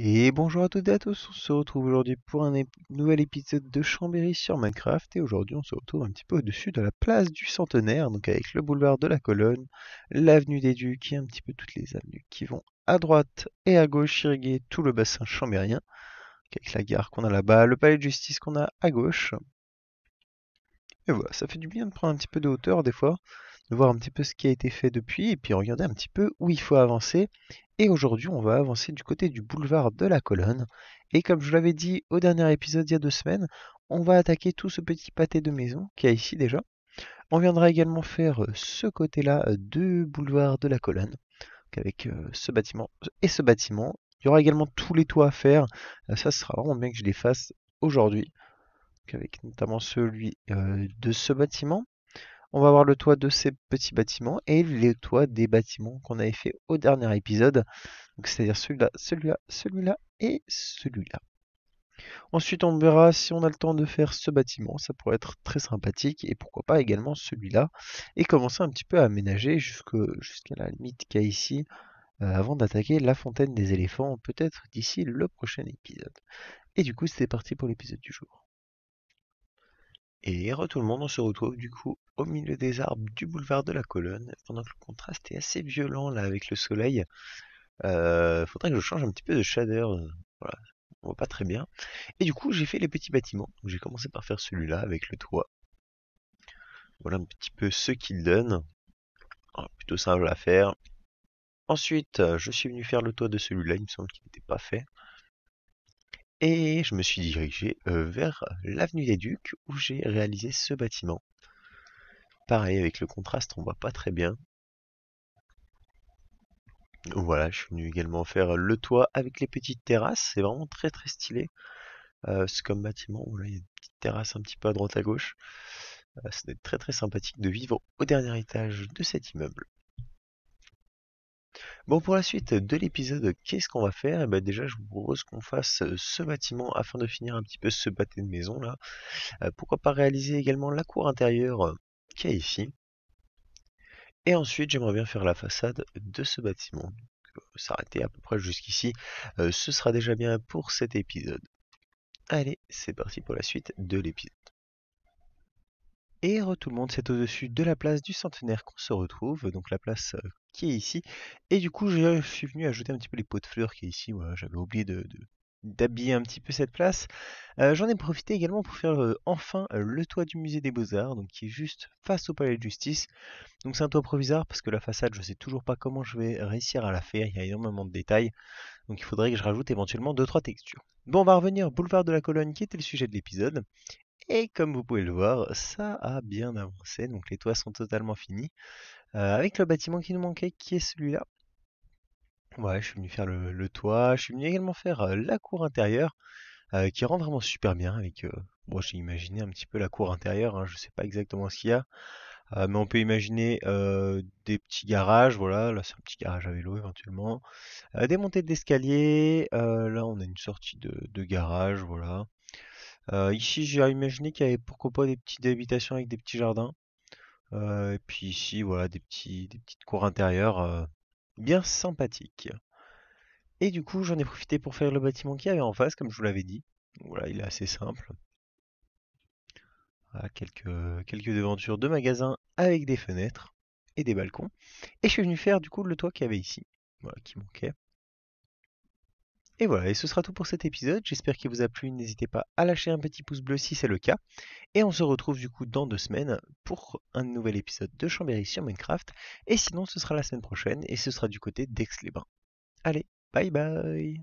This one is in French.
Et bonjour à toutes et à tous, on se retrouve aujourd'hui pour un nouvel épisode de Chambéry sur Minecraft et aujourd'hui on se retrouve un petit peu au-dessus de la place du centenaire, donc avec le boulevard de la Colonne, l'avenue des Ducs et un petit peu toutes les avenues qui vont à droite et à gauche irriguer tout le bassin chambérien, avec la gare qu'on a là-bas, le palais de justice qu'on a à gauche. Et voilà, ça fait du bien de prendre un petit peu de hauteur des fois, de voir un petit peu ce qui a été fait depuis et puis regarder un petit peu où il faut avancer. Et aujourd'hui, on va avancer du côté du boulevard de la Colonne. Et comme je l'avais dit au dernier épisode il y a deux semaines, on va attaquer tout ce petit pâté de maison qu'il y a ici déjà. On viendra également faire euh, ce côté-là euh, du boulevard de la Colonne, donc avec euh, ce bâtiment et ce bâtiment. Il y aura également tous les toits à faire, ça sera vraiment bien que je les fasse aujourd'hui, avec notamment celui de ce bâtiment. On va voir le toit de ces petits bâtiments et les toits des bâtiments qu'on avait fait au dernier épisode. C'est-à-dire celui-là, celui-là, celui-là et celui-là. Ensuite, on verra si on a le temps de faire ce bâtiment, ça pourrait être très sympathique, et pourquoi pas également celui-là, et commencer un petit peu à aménager jusqu'à la limite qu'il y a ici, euh, avant d'attaquer la fontaine des éléphants, peut-être d'ici le prochain épisode. Et du coup, c'est parti pour l'épisode du jour. Et tout le monde, on se retrouve du coup au milieu des arbres du boulevard de la Colonne, pendant que le contraste est assez violent là avec le soleil. il euh, faudrait que je change un petit peu de shader. Euh, voilà, on voit pas très bien. Et du coup j'ai fait les petits bâtiments, j'ai commencé par faire celui-là avec le toit. Voilà un petit peu ce qu'il donne, ah, plutôt simple à faire. Ensuite euh, je suis venu faire le toit de celui-là, il me semble qu'il n'était pas fait et je me suis dirigé vers l'avenue des Ducs où j'ai réalisé ce bâtiment. Pareil avec le contraste on voit pas très bien. Voilà, je suis venu également faire le toit avec les petites terrasses, c'est vraiment très très stylé. ce comme bâtiment, il y a une petite terrasse un petit peu à droite à gauche. C'est n'est très très sympathique de vivre au dernier étage de cet immeuble. Bon, pour la suite de l'épisode, qu'est-ce qu'on va faire Et eh bien déjà, je vous propose qu'on fasse euh, ce bâtiment afin de finir un petit peu ce bâté de maison là. Euh, pourquoi pas réaliser également la cour intérieure euh, qui est ici. Et ensuite, j'aimerais bien faire la façade de ce bâtiment. S'arrêter à peu près jusqu'ici, ce sera déjà bien pour cet épisode. Allez, c'est parti pour la suite de l'épisode. Et tout le monde, c'est au-dessus de la place du centenaire qu'on se retrouve, donc la place qui est ici. Et du coup, je suis venu ajouter un petit peu les pots de fleurs qui est ici. j'avais oublié de, d'habiller un petit peu cette place. Euh, j'en ai profité également pour faire euh, enfin euh, le toit du musée des Beaux-Arts, donc qui est juste face au palais de justice. Donc c'est un toit provisoire parce que la façade, je sais toujours pas comment je vais réussir à la faire, il y a énormément de détails. Donc il faudrait que je rajoute éventuellement 2-3 textures. Bon, on va revenir au boulevard de la colonne qui était le sujet de l'épisode. Et comme vous pouvez le voir, ça a bien avancé, donc les toits sont totalement finis. Euh, avec le bâtiment qui nous manquait, qui est celui-là. Ouais, je suis venu faire le, toit, je suis venu également faire euh, la cour intérieure, euh, qui rend vraiment super bien avec... bon, j'ai imaginé un petit peu la cour intérieure, hein, je ne sais pas exactement ce qu'il y a. mais on peut imaginer des petits garages, voilà, là c'est un petit garage à vélo éventuellement. des montées d'escalier, là on a une sortie de, de garage, voilà. Euh, ici, j'ai imaginé qu'il y avait pourquoi pas des petites habitations avec des petits jardins. Euh, et puis ici, voilà, des, petites cours intérieures euh, bien sympathiques. Et du coup, j'en ai profité pour faire le bâtiment qu'il y avait en face, comme je vous l'avais dit. Voilà, il est assez simple. quelques, quelques devantures de magasins avec des fenêtres et des balcons. Et je suis venu faire du coup le toit qu'il y avait ici, voilà, qui manquait. Et voilà, et ce sera tout pour cet épisode. J'espère qu'il vous a plu. N'hésitez pas à lâcher un petit pouce bleu si c'est le cas. Et on se retrouve du coup dans deux semaines pour un nouvel épisode de Chambéry sur Minecraft. Et sinon, ce sera la semaine prochaine et ce sera du côté d'Aix-les-Bains. Allez, bye bye